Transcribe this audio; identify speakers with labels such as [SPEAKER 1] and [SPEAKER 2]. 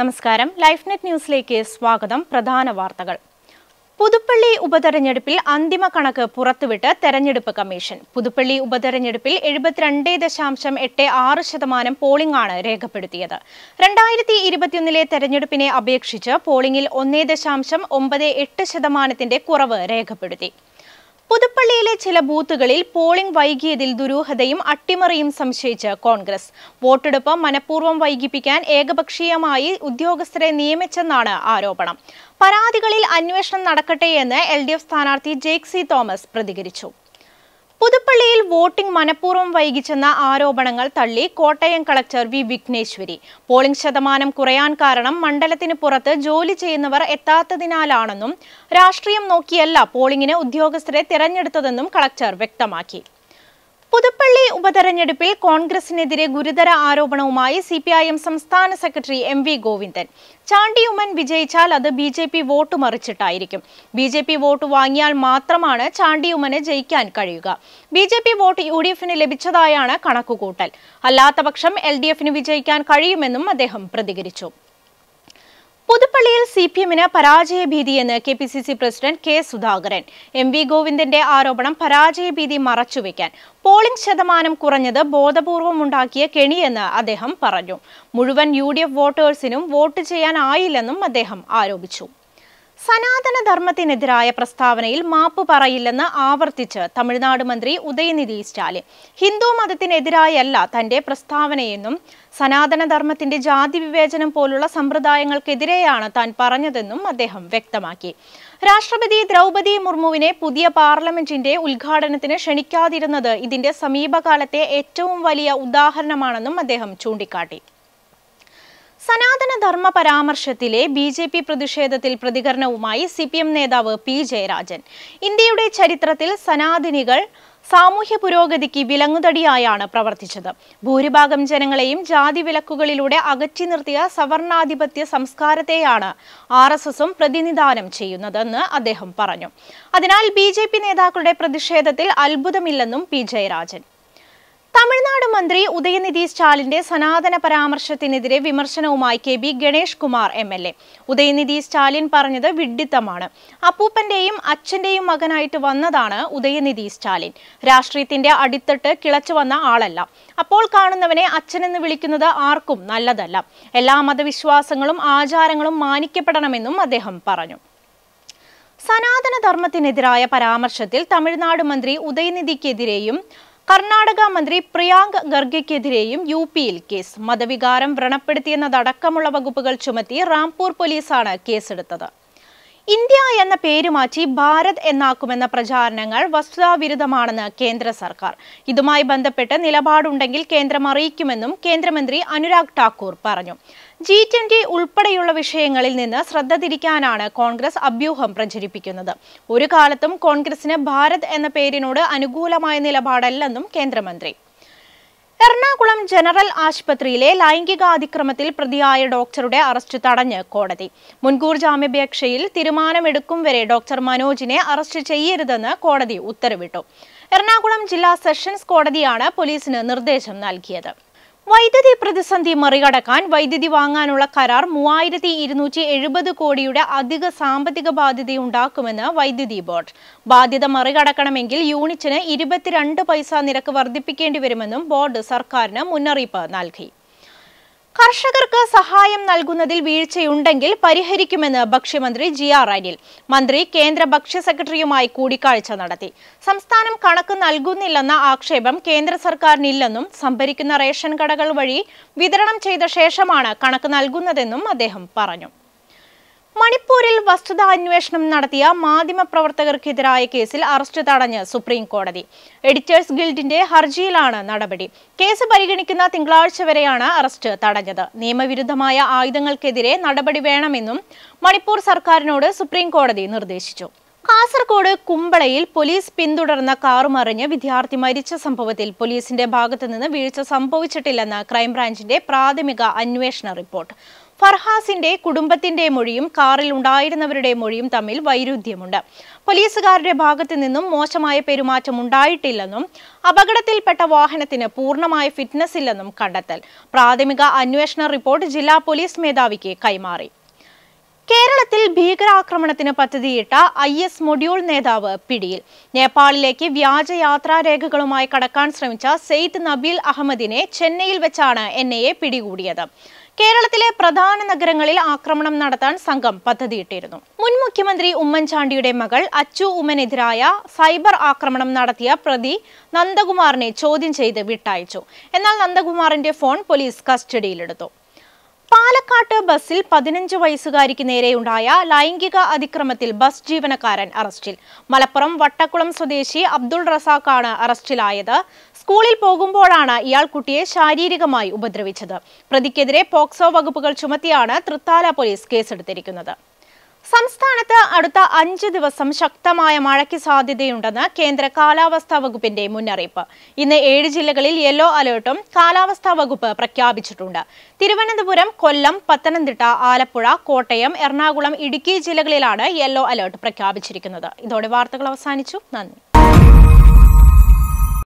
[SPEAKER 1] നമസ്കാരം life net ന്യൂസിലേക്ക് സ്വാഗതം പ്രധാന വാർത്തകൾ പുതുപ്പള്ളി ഉപതെരഞ്ഞെടുപ്പിൽ അന്തിമ കണക്ക് പുറത്തുവിട്ട് തെരഞ്ഞെടുപ്പ് കമ്മീഷൻ പുതുപ്പള്ളി ഉപതെരഞ്ഞെടുപ്പിൽ എഴുപത്തിരണ്ട് ദശാംശം എട്ട് ആറ് ശതമാനം പോളിംഗ് ആണ് രേഖപ്പെടുത്തിയത് രണ്ടായിരത്തി ഇരുപത്തിയൊന്നിലെ തെരഞ്ഞെടുപ്പിനെ അപേക്ഷിച്ച് പോളിംഗിൽ ഒന്നേ ദശാംശം ഒമ്പത് എട്ട് ശതമാനത്തിന്റെ കുറവ് രേഖപ്പെടുത്തി പുതുപ്പള്ളിയിലെ ചില ബൂത്തുകളിൽ പോളിംഗ് വൈകിയതിൽ ദുരൂഹതയും അട്ടിമറിയും സംശയിച്ച് കോൺഗ്രസ് വോട്ടെടുപ്പ് മനഃപൂർവ്വം വൈകിപ്പിക്കാൻ ഏകപക്ഷീയമായി ഉദ്യോഗസ്ഥരെ നിയമിച്ചെന്നാണ് ആരോപണം പരാതികളിൽ അന്വേഷണം നടക്കട്ടെയെന്ന് എൽ ഡി എഫ് സ്ഥാനാർത്ഥി ജേക്സി തോമസ് പ്രതികരിച്ചു പുതുപ്പള്ളിയിൽ വോട്ടിംഗ് മനഃപൂർവ്വം വൈകിച്ചെന്ന ആരോപണങ്ങൾ തള്ളി Kottayam collector V Vighneshwari polling ശതമാനം കുറയാൻ കാരണം മണ്ഡലത്തിന് പുറത്ത് ജോലി ചെയ്യുന്നവർ എത്താത്തതിനാലാണെന്നും രാഷ്ട്രീയം നോക്കിയല്ല പോളിംഗിന് ഉദ്യോഗസ്ഥരെ തിരഞ്ഞെടുത്തതെന്നും കളക്ടർ വ്യക്തമാക്കി പുതുപ്പള്ളി ഉപതെരഞ്ഞെടുപ്പിൽ കോൺഗ്രസിനെതിരെ ഗുരുതര ആരോപണവുമായി സി പി ഐ എം സംസ്ഥാന സെക്രട്ടറി എം വി ഗോവിന്ദൻ ചാണ്ടിയുമ്മൻ വിജയിച്ചാൽ അത് ബി ജെ പി വോട്ട് മറിച്ചിട്ടായിരിക്കും ബി ജെ പി വോട്ട് വാങ്ങിയാൽ മാത്രമാണ് ചാണ്ടിയുമ്മന് ജയിക്കാൻ കഴിയുക B J P vote U D എഫിന് ലഭിച്ചതായാണ് കണക്കുകൂട്ടൽ അല്ലാത്തപക്ഷം എൽ ഡി എഫിന് വിജയിക്കാൻ കഴിയുമെന്നും അദ്ദേഹം പ്രതികരിച്ചു പുതുപ്പള്ളിയിൽ സി പി എമ്മിന് പരാജയഭീതിയെന്ന് K P C C president K Sudhakaran M V ഗോവിന്ദന്റെ ആരോപണം പരാജയഭീതി മറച്ചുവെക്കാൻ പോളിംഗ് ശതമാനം കുറഞ്ഞത് ഉണ്ടാക്കിയ കെണിയെന്ന് അദ്ദേഹം പറഞ്ഞു മുഴുവൻ യു ഡി എഫ് വോട്ടേഴ്സിനും വോട്ട് ചെയ്യാനായില്ലെന്നും അദ്ദേഹം ആരോപിച്ചു സനാതന ധർമ്മത്തിനെതിരായ പ്രസ്താവനയിൽ മാപ്പ് പറയില്ലെന്ന് ആവർത്തിച്ച് തമിഴ്നാട് മന്ത്രി ഉദയനിധി സ്റ്റാലിൻ ഹിന്ദു മതത്തിനെതിരായല്ല തന്റെ പ്രസ്താവനയെന്നും സനാതന ധർമ്മത്തിന്റെ ജാതി വിവേചനം പോലുള്ള സമ്പ്രദായങ്ങൾക്കെതിരെയാണ് താൻ പറഞ്ഞതെന്നും അദ്ദേഹം വ്യക്തമാക്കി രാഷ്ട്രപതി ദ്രൗപതി മുർമുവിനെ പുതിയ പാർലമെന്റിന്റെ ഉദ്ഘാടനത്തിന് ക്ഷണിക്കാതിരുന്നത് ഇതിന്റെ സമീപകാലത്തെ ഏറ്റവും വലിയ ഉദാഹരണമാണെന്നും അദ്ദേഹം ചൂണ്ടിക്കാട്ടി സനാതന ധർമ്മ പരാമർശത്തിലെ ബി ജെ പി പ്രതിഷേധത്തിൽ പ്രതികരണവുമായി സി പി എം നേതാവ് പി ജയരാജൻ ഇന്ത്യയുടെ ചരിത്രത്തിൽ സനാതനികൾ സാമൂഹ്യ പുരോഗതിക്ക് വിലങ്ങുതടിയായാണ് പ്രവർത്തിച്ചത് ഭൂരിഭാഗം ജനങ്ങളെയും ജാതി വിലക്കുകളിലൂടെ അകറ്റി നിർത്തിയ സവർണാധിപത്യ സംസ്കാരത്തെയാണ് ആർ എസ് എസും പ്രതിനിധാനം ചെയ്യുന്നതെന്ന് അദ്ദേഹം പറഞ്ഞു അതിനാൽ ബി നേതാക്കളുടെ പ്രതിഷേധത്തിൽ അത്ഭുതമില്ലെന്നും പി ജയരാജൻ തമിഴ്നാട് മന്ത്രി ഉദയനിധി സ്റ്റാലിന്റെ സനാതന പരാമർശത്തിനെതിരെ വിമർശനവുമായി K B Ganesh Kumar M L A Udhayanidhi Stalin പറഞ്ഞത് വിഡ്ഢിത്തമാണ് അപ്പൂപ്പന്റെയും അച്ഛന്റെയും മകനായിട്ട് വന്നതാണ് ഉദയനിധി സ്റ്റാലിൻ രാഷ്ട്രീയത്തിന്റെ അടിത്തട്ട് കിളച്ചു വന്ന ആളല്ല അപ്പോൾ കാണുന്നവനെ അച്ഛനെന്ന് വിളിക്കുന്നത് ആർക്കും നല്ലതല്ല എല്ലാ മതവിശ്വാസങ്ങളും ആചാരങ്ങളും മാനിക്കപ്പെടണമെന്നും അദ്ദേഹം പറഞ്ഞു സനാതന ധർമ്മത്തിനെതിരായ പരാമർശത്തിൽ തമിഴ്നാട് മന്ത്രി ഉദയനിധിക്കെതിരെയും കർണാടക മന്ത്രി പ്രിയാങ്ക് ഖർഗയ്ക്കെതിരെയും യു പിയിൽ കേസ് മതവികാരം വ്രണപ്പെടുത്തിയെന്നതടക്കമുള്ള വകുപ്പുകൾ ചുമത്തി റാംപൂർ പോലീസാണ് കേസെടുത്തത് ഇന്ത്യ എന്ന പേര് മാറ്റി ഭാരത് എന്നാക്കുമെന്ന പ്രചാരണങ്ങൾ വസ്തുതാവിരുദ്ധമാണെന്ന് കേന്ദ്ര സർക്കാർ ഇതുമായി ബന്ധപ്പെട്ട് നിലപാടുണ്ടെങ്കിൽ കേന്ദ്രം അറിയിക്കുമെന്നും കേന്ദ്രമന്ത്രി അനുരാഗ് ഠാക്കൂർ പറഞ്ഞു ജി ട്വന്റി ഉൾപ്പെടെയുള്ള വിഷയങ്ങളിൽ നിന്ന് ശ്രദ്ധ തിരിക്കാനാണ് കോൺഗ്രസ് അഭ്യൂഹം പ്രചരിപ്പിക്കുന്നത് ഒരു കാലത്തും കോൺഗ്രസിന് ഭാരത് എന്ന പേരിനോട് അനുകൂലമായ നിലപാടല്ലെന്നും കേന്ദ്രമന്ത്രി എറണാകുളം ജനറൽ ആശുപത്രിയിലെ ലൈംഗികാതിക്രമത്തിൽ പ്രതിയായ ഡോക്ടറുടെ അറസ്റ്റ് തടഞ്ഞ് കോടതി മുൻകൂർ ജാമ്യാപേക്ഷയിൽ തീരുമാനമെടുക്കും വരെ ഡോക്ടർ മനോജിനെ അറസ്റ്റ് ചെയ്യരുതെന്ന് കോടതി ഉത്തരവിട്ടു എറണാകുളം ജില്ലാ സെഷൻസ് കോടതിയാണ് പോലീസിന് നിർദ്ദേശം നൽകിയത് വൈദ്യുതി പ്രതിസന്ധി മറികടക്കാൻ വൈദ്യുതി വാങ്ങാനുള്ള കരാർ മൂവായിരത്തി ഇരുന്നൂറ്റി എഴുപത് കോടിയുടെ അധിക സാമ്പത്തിക ബാധ്യത ഉണ്ടാക്കുമെന്ന് വൈദ്യുതി ബോർഡ് ബാധ്യത മറികടക്കണമെങ്കിൽ യൂണിറ്റിന് ഇരുപത്തിരണ്ട് പൈസ നിരക്ക് വർദ്ധിപ്പിക്കേണ്ടി വരുമെന്നും ബോർഡ് സർക്കാരിന് മുന്നറിയിപ്പ് നൽകി കർഷകർക്ക് സഹായം നൽകുന്നതിൽ വീഴ്ചയുണ്ടെങ്കിൽ പരിഹരിക്കുമെന്ന് ഭക്ഷ്യമന്ത്രി ജി ആർ അനിൽ മന്ത്രി കേന്ദ്ര ഭക്ഷ്യ സെക്രട്ടറിയുമായി കൂടിക്കാഴ്ച നടത്തി സംസ്ഥാനം കണക്ക് നൽകുന്നില്ലെന്ന ആക്ഷേപം കേന്ദ്ര സർക്കാരിനില്ലെന്നും സംഭരിക്കുന്ന റേഷൻ കടകൾ വഴി വിതരണം ചെയ്ത ശേഷമാണ് കണക്ക് നൽകുന്നതെന്നും അദ്ദേഹം പറഞ്ഞു മണിപ്പൂരിൽ അന്വേഷണം നടത്തിയ പ്രവർത്തകർക്കെതിരായ കേസിൽ അറസ്റ്റ് തടഞ്ഞ് സുപ്രീം കോടതി എഡിറ്റേഴ്സ് ഗിൽഡിന്റെ ഹർജിയിലാണ് നടപടി കേസ് പരിഗണിക്കുന്ന തിങ്കളാഴ്ച വരെയാണ് അറസ്റ്റ് തടഞ്ഞത് നിയമവിരുദ്ധമായ ആയുധങ്ങൾക്കെതിരെ നടപടി വേണമെന്നും മണിപ്പൂർ സർക്കാരിനോട് സുപ്രീം കോടതി നിർദ്ദേശിച്ചു കാസർഗോഡ് കുമ്പളയിൽ പോലീസ് പിന്തുടർന്ന കാറുമറിഞ്ഞ് വിദ്യാർത്ഥി മരിച്ച സംഭവത്തിൽ പോലീസിന്റെ ഭാഗത്തുനിന്ന് വീഴ്ച സംഭവിച്ചിട്ടില്ലെന്ന് ക്രൈംബ്രാഞ്ചിന്റെ പ്രാഥമിക അന്വേഷണ റിപ്പോർട്ട് ഫർഹാസിന്റെ കുടുംബത്തിന്റെ മൊഴിയും കാറിൽ ഉണ്ടായിരുന്നവരുടെ മൊഴിയും തമ്മിൽ വൈരുദ്ധ്യമുണ്ട് പോലീസുകാരുടെ ഭാഗത്തു നിന്നും മോശമായ പെരുമാറ്റം ഉണ്ടായിട്ടില്ലെന്നും അപകടത്തിൽപ്പെട്ട വാഹനത്തിന് പൂർണ്ണമായ ഫിറ്റ്നസ് ഇല്ലെന്നും കണ്ടെത്തൽ പ്രാഥമിക അന്വേഷണ റിപ്പോർട്ട് ജില്ലാ പോലീസ് മേധാവിക്ക് കൈമാറി കേരളത്തിൽ ഭീകരാക്രമണത്തിന് പദ്ധതിയിട്ട ഐ എസ് മൊഡ്യൂൾ നേതാവ് പിടിയിൽ നേപ്പാളിലേക്ക് വ്യാജയാത്രാരേഖകളുമായി കടക്കാൻ ശ്രമിച്ച സെയ്ദ് നബീൽ അഹമ്മദിനെ ചെന്നൈയിൽ വെച്ചാണ് എൻ പിടികൂടിയത് കേരളത്തിലെ പ്രധാന നഗരങ്ങളിൽ ആക്രമണം നടത്താൻ സംഘം പദ്ധതിയിട്ടിരുന്നു മുൻ മുഖ്യമന്ത്രി ഉമ്മൻചാണ്ടിയുടെ മകൾ അച്ചു ഉമ്മനെതിരായ സൈബർ ആക്രമണം നടത്തിയ പ്രതി നന്ദകുമാറിനെ ചോദ്യം ചെയ്ത് വിട്ടയച്ചു എന്നാൽ നന്ദകുമാറിന്റെ ഫോൺ പോലീസ് കസ്റ്റഡിയിലെടുത്തു പാലക്കാട്ട് ബസ്സിൽ പതിനഞ്ച് വയസ്സുകാരിക്ക് നേരെയുണ്ടായ ലൈംഗിക അതിക്രമത്തിൽ ബസ് ജീവനക്കാരൻ അറസ്റ്റിൽ മലപ്പുറം വട്ടക്കുളം സ്വദേശി അബ്ദുൾ റസാഖാണ് അറസ്റ്റിലായത് സ്കൂളിൽ പോകുമ്പോഴാണ് ഇയാൾ കുട്ടിയെ ശാരീരികമായി ഉപദ്രവിച്ചത് പ്രതിക്കെതിരെ പോക്സോ വകുപ്പുകൾ ചുമത്തിയാണ് തൃത്താല പോലീസ് കേസെടുത്തിരിക്കുന്നത് സംസ്ഥാനത്ത് അടുത്ത അഞ്ച് ദിവസം ശക്തമായ മഴയ്ക്ക് സാധ്യതയുണ്ടെന്ന് കേന്ദ്ര കാലാവസ്ഥാ വകുപ്പിന്റെ മുന്നറിയിപ്പ് ഇന്ന് ഏഴ് ജില്ലകളിൽ യെല്ലോ അലേർട്ടും കാലാവസ്ഥാ വകുപ്പ് പ്രഖ്യാപിച്ചിട്ടുണ്ട് തിരുവനന്തപുരം കൊല്ലം പത്തനംതിട്ട ആലപ്പുഴ കോട്ടയം എറണാകുളം ഇടുക്കി ജില്ലകളിലാണ് യെല്ലോ അലേർട്ട് പ്രഖ്യാപിച്ചിരിക്കുന്നത് ഇതോടെ വാർത്തകൾ അവസാനിച്ചു നന്ദി